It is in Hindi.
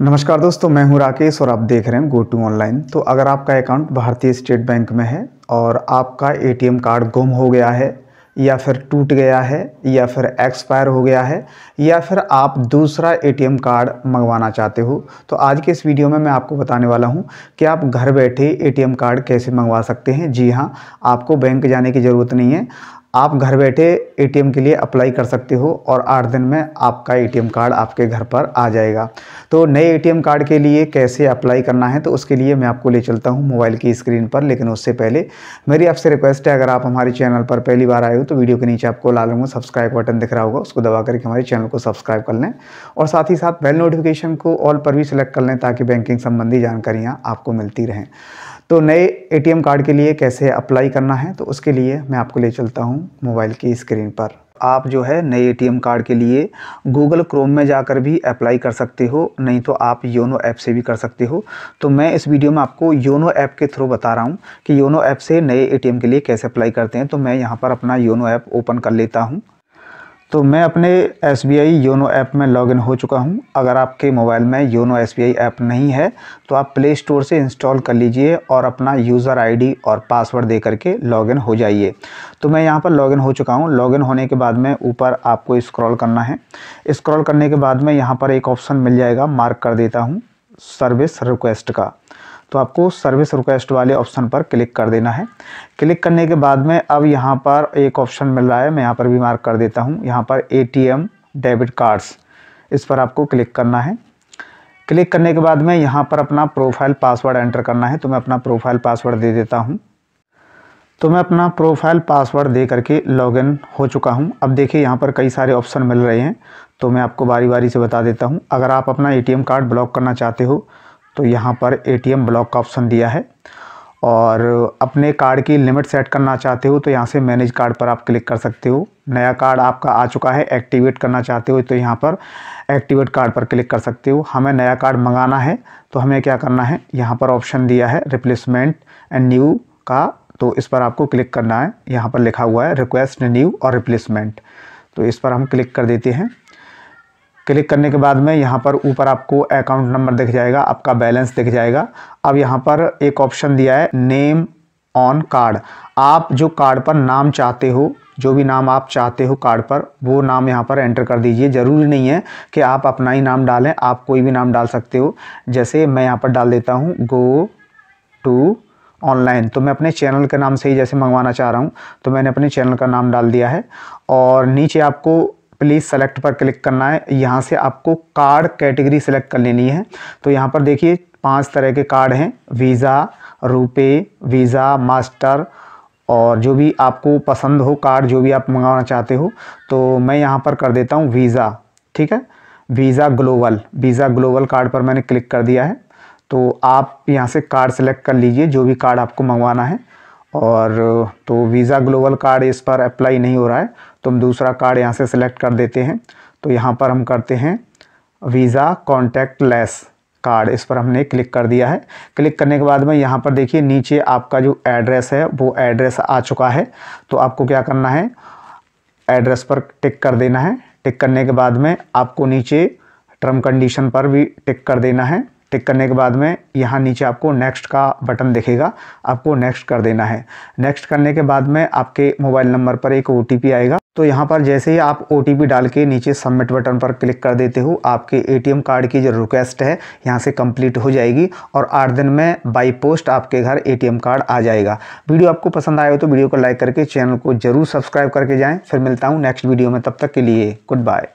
नमस्कार दोस्तों मैं हूं राकेश और आप देख रहे हैं गो टू ऑनलाइन तो अगर आपका अकाउंट भारतीय स्टेट बैंक में है और आपका एटीएम कार्ड गुम हो गया है या फिर टूट गया है या फिर एक्सपायर हो गया है या फिर आप दूसरा एटीएम कार्ड मंगवाना चाहते हो तो आज के इस वीडियो में मैं आपको बताने वाला हूं कि आप घर बैठे एटीएम कार्ड कैसे मंगवा सकते हैं जी हां आपको बैंक जाने की ज़रूरत नहीं है आप घर बैठे एटीएम के लिए अप्लाई कर सकते हो और आठ दिन में आपका एटीएम कार्ड आपके घर पर आ जाएगा तो नए एटीएम कार्ड के लिए कैसे अप्लाई करना है तो उसके लिए मैं आपको ले चलता हूँ मोबाइल की स्क्रीन पर लेकिन उससे पहले मेरी आपसे रिक्वेस्ट है अगर आप हमारे चैनल पर पहली बार आए हो तो वीडियो के नीचे आपको लाल रंग में सब्सक्राइब बटन दिख रहा होगा उसको दबा करके हमारे चैनल को सब्सक्राइब कर लें और साथ ही साथ बेल नोटिफिकेशन को ऑल पर भी सिलेक्ट कर लें ताकि बैंकिंग संबंधी जानकारियाँ आपको मिलती रहें तो नए एटीएम कार्ड के लिए कैसे अप्लाई करना है तो उसके लिए मैं आपको ले चलता हूँ मोबाइल की स्क्रीन पर आप जो है नए एटीएम कार्ड के लिए गूगल क्रोम में जाकर भी अप्लाई कर सकते हो नहीं तो आप योनो ऐप से भी कर सकते हो तो मैं इस वीडियो में आपको योनो ऐप के थ्रू बता रहा हूँ कि योनो ऐप से नए एटीएम के लिए कैसे अप्लाई करते हैं तो मैं यहाँ पर अपना योनो ऐप ओपन कर लेता हूँ तो मैं अपने S B I YONO app में लॉगिन हो चुका हूं अगर आपके मोबाइल में YONO S B I app नहीं है तो आप प्ले स्टोर से इंस्टॉल कर लीजिए और अपना यूज़र आईडी और पासवर्ड दे करके लॉगिन हो जाइए तो मैं यहां पर लॉगिन हो चुका हूं लॉगिन होने के बाद में ऊपर आपको स्क्रॉल करना है इस्क्रॉल करने के बाद में यहाँ पर एक ऑप्शन मिल जाएगा मार्क कर देता हूँ सर्विस रिक्वेस्ट का तो आपको सर्विस रिक्वेस्ट वाले ऑप्शन पर क्लिक कर देना है क्लिक करने के बाद में अब यहाँ पर एक ऑप्शन मिल रहा है मैं यहाँ पर भी मार्क कर देता हूँ यहाँ पर ए डेबिट कार्ड्स इस पर आपको क्लिक करना है क्लिक करने के बाद में यहाँ पर अपना प्रोफाइल पासवर्ड एंटर करना है तो मैं अपना प्रोफाइल पासवर्ड दे देता हूँ तो मैं अपना प्रोफाइल पासवर्ड दे करके लॉगिन हो चुका हूँ अब देखिए यहाँ पर कई सारे ऑप्शन मिल रहे हैं तो मैं आपको बारी बारी से बता देता हूँ अगर आप अपना एटीएम कार्ड ब्लॉक करना चाहते हो तो यहाँ पर एटीएम ब्लॉक का ऑप्शन दिया है और अपने कार्ड की लिमिट सेट करना चाहते हो तो यहाँ से मैनेज कार्ड पर आप क्लिक कर सकते हो नया कार्ड आपका आ चुका है एक्टिवेट करना चाहते हो तो यहाँ पर एक्टिवेट कार्ड पर क्लिक कर सकते हो हमें नया कार्ड मंगाना है तो हमें क्या करना है यहाँ पर ऑप्शन दिया है रिप्लेसमेंट एंड न्यू का तो इस पर आपको क्लिक करना है यहाँ पर लिखा हुआ है रिक्वेस्ट न्यू और रिप्लेसमेंट तो इस पर हम क्लिक कर देते हैं क्लिक करने के बाद में यहाँ पर ऊपर आपको अकाउंट नंबर दिख जाएगा आपका बैलेंस दिख जाएगा अब यहाँ पर एक ऑप्शन दिया है नेम ऑन कार्ड आप जो कार्ड पर नाम चाहते हो जो भी नाम आप चाहते हो कार्ड पर वो नाम यहाँ पर एंटर कर दीजिए ज़रूरी नहीं है कि आप अपना ही नाम डालें आप कोई भी नाम डाल सकते हो जैसे मैं यहाँ पर डाल देता हूँ गो टू ऑनलाइन तो मैं अपने चैनल के नाम से ही जैसे मंगवाना चाह रहा हूँ तो मैंने अपने चैनल का नाम डाल दिया है और नीचे आपको प्लीज़ सेलेक्ट पर क्लिक करना है यहाँ से आपको कार्ड कैटेगरी सेलेक्ट कर लेनी है तो यहाँ पर देखिए पांच तरह के कार्ड हैं वीज़ा रुपे वीज़ा मास्टर और जो भी आपको पसंद हो कार्ड जो भी आप मंगाना चाहते हो तो मैं यहाँ पर कर देता हूँ वीज़ा ठीक है visa global visa global card पर मैंने क्लिक कर दिया है तो आप यहाँ से कार्ड सेलेक्ट कर लीजिए जो भी कार्ड आपको मंगवाना है और तो वीज़ा ग्लोबल कार्ड इस पर अप्लाई नहीं हो रहा है तो हम दूसरा कार्ड यहाँ से सिलेक्ट कर देते हैं तो यहाँ पर हम करते हैं वीज़ा कॉन्टैक्ट लेस कार्ड इस पर हमने क्लिक कर दिया है क्लिक करने के बाद में यहाँ पर देखिए नीचे आपका जो एड्रेस है वो एड्रेस आ चुका है तो आपको क्या करना है एड्रेस पर टिक कर देना है टिक करने के बाद में आपको नीचे टर्म कंडीशन पर भी टिक कर देना है टिक करने के बाद में यहाँ नीचे आपको नेक्स्ट का बटन दिखेगा आपको नेक्स्ट कर देना है नेक्स्ट करने के बाद में आपके मोबाइल नंबर पर एक ओ आएगा तो यहाँ पर जैसे ही आप ओ डाल के नीचे सबमिट बटन पर क्लिक कर देते हो आपके ए कार्ड की जो रिक्वेस्ट है यहाँ से कंप्लीट हो जाएगी और आठ दिन में बाई पोस्ट आपके घर ए कार्ड आ जाएगा वीडियो आपको पसंद आए हो तो वीडियो को लाइक करके चैनल को जरूर सब्सक्राइब करके जाएँ फिर मिलता हूँ नेक्स्ट वीडियो में तब तक के लिए गुड बाय